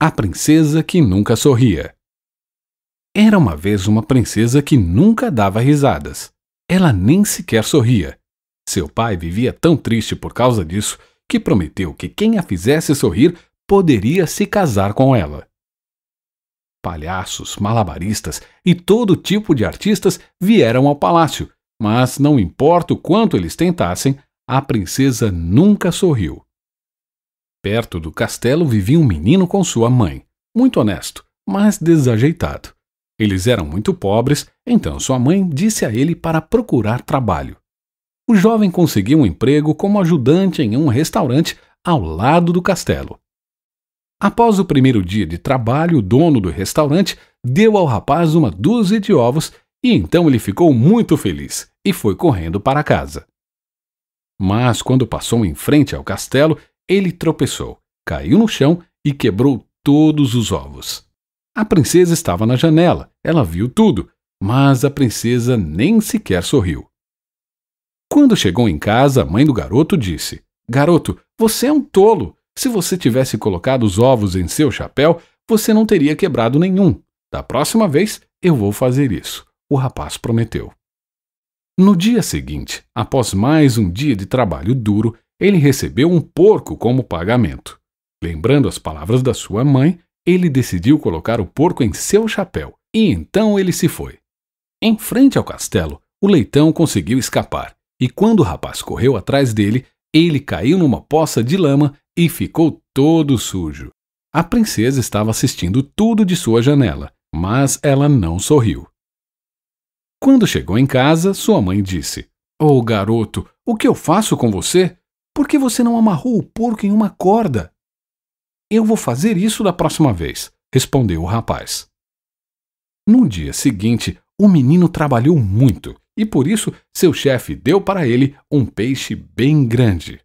A Princesa que Nunca Sorria Era uma vez uma princesa que nunca dava risadas. Ela nem sequer sorria. Seu pai vivia tão triste por causa disso que prometeu que quem a fizesse sorrir poderia se casar com ela. Palhaços, malabaristas e todo tipo de artistas vieram ao palácio, mas não importa o quanto eles tentassem, a princesa nunca sorriu. Perto do castelo vivia um menino com sua mãe, muito honesto, mas desajeitado. Eles eram muito pobres, então sua mãe disse a ele para procurar trabalho. O jovem conseguiu um emprego como ajudante em um restaurante ao lado do castelo. Após o primeiro dia de trabalho, o dono do restaurante deu ao rapaz uma dúzia de ovos e então ele ficou muito feliz e foi correndo para casa. Mas quando passou em frente ao castelo, ele tropeçou, caiu no chão e quebrou todos os ovos. A princesa estava na janela, ela viu tudo, mas a princesa nem sequer sorriu. Quando chegou em casa, a mãe do garoto disse: Garoto, você é um tolo. Se você tivesse colocado os ovos em seu chapéu, você não teria quebrado nenhum. Da próxima vez, eu vou fazer isso. O rapaz prometeu. No dia seguinte, após mais um dia de trabalho duro, ele recebeu um porco como pagamento. Lembrando as palavras da sua mãe, ele decidiu colocar o porco em seu chapéu e então ele se foi. Em frente ao castelo, o leitão conseguiu escapar e quando o rapaz correu atrás dele, ele caiu numa poça de lama e ficou todo sujo. A princesa estava assistindo tudo de sua janela, mas ela não sorriu. Quando chegou em casa, sua mãe disse: Ô oh, garoto, o que eu faço com você? Por que você não amarrou o porco em uma corda? Eu vou fazer isso da próxima vez, respondeu o rapaz. No dia seguinte, o menino trabalhou muito e por isso seu chefe deu para ele um peixe bem grande.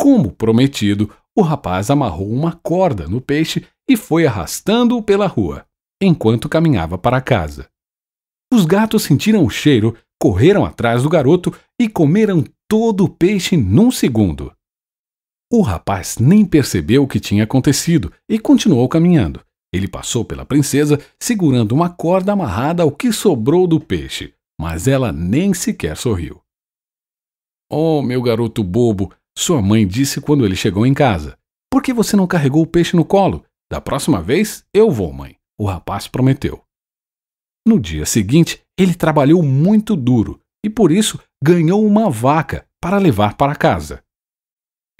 Como prometido, o rapaz amarrou uma corda no peixe e foi arrastando-o pela rua, enquanto caminhava para casa. Os gatos sentiram o cheiro, correram atrás do garoto e comeram todo o peixe num segundo. O rapaz nem percebeu o que tinha acontecido e continuou caminhando. Ele passou pela princesa segurando uma corda amarrada ao que sobrou do peixe, mas ela nem sequer sorriu. Oh, meu garoto bobo, sua mãe disse quando ele chegou em casa. Por que você não carregou o peixe no colo? Da próxima vez eu vou, mãe, o rapaz prometeu. No dia seguinte, ele trabalhou muito duro e por isso ganhou uma vaca para levar para casa.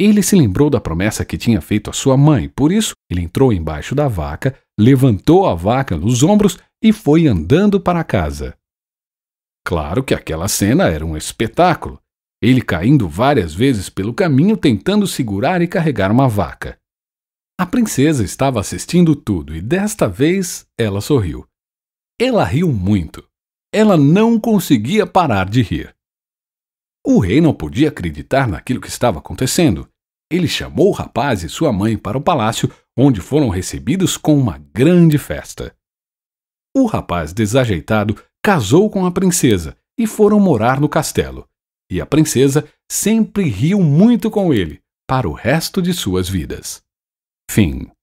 Ele se lembrou da promessa que tinha feito à sua mãe, por isso ele entrou embaixo da vaca, levantou a vaca nos ombros e foi andando para casa. Claro que aquela cena era um espetáculo, ele caindo várias vezes pelo caminho tentando segurar e carregar uma vaca. A princesa estava assistindo tudo e desta vez ela sorriu. Ela riu muito. Ela não conseguia parar de rir. O rei não podia acreditar naquilo que estava acontecendo. Ele chamou o rapaz e sua mãe para o palácio, onde foram recebidos com uma grande festa. O rapaz desajeitado casou com a princesa e foram morar no castelo. E a princesa sempre riu muito com ele para o resto de suas vidas. Fim.